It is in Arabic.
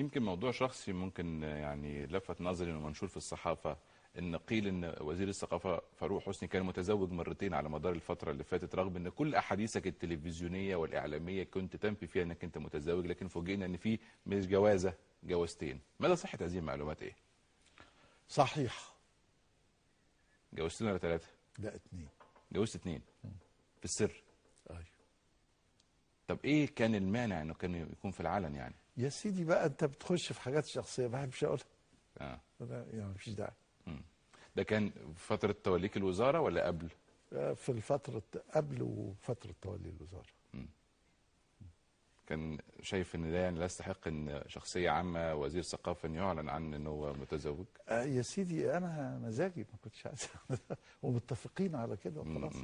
يمكن موضوع شخصي ممكن يعني لفت نظري ومنشور في الصحافه ان قيل ان وزير الثقافه فاروق حسني كان متزوج مرتين على مدار الفتره اللي فاتت رغم ان كل احاديثك التلفزيونيه والاعلاميه كنت تنفي فيها انك انت متزوج لكن فوجئنا ان في مش جوازه جوازتين ماذا صحه هذه المعلومات ايه صحيح جوازتين ولا ثلاثه لا اثنين جوازت اثنين في السر طب ايه كان المانع انه كان يكون في العلن يعني يا سيدي بقى انت بتخش في حاجات شخصيه ما بحبش اقولها اه انا يعني مفيش داعي ده كان فتره توليك الوزاره ولا قبل آه، في الفتره قبل وفتره تولي الوزاره م. كان شايف ان ده يعني لا يستحق ان شخصيه عامه وزير ثقافه ان يعلن عن ان هو متزوج آه يا سيدي انا مزاجي ما كنتش عايز ومتفقين على كده وخلاص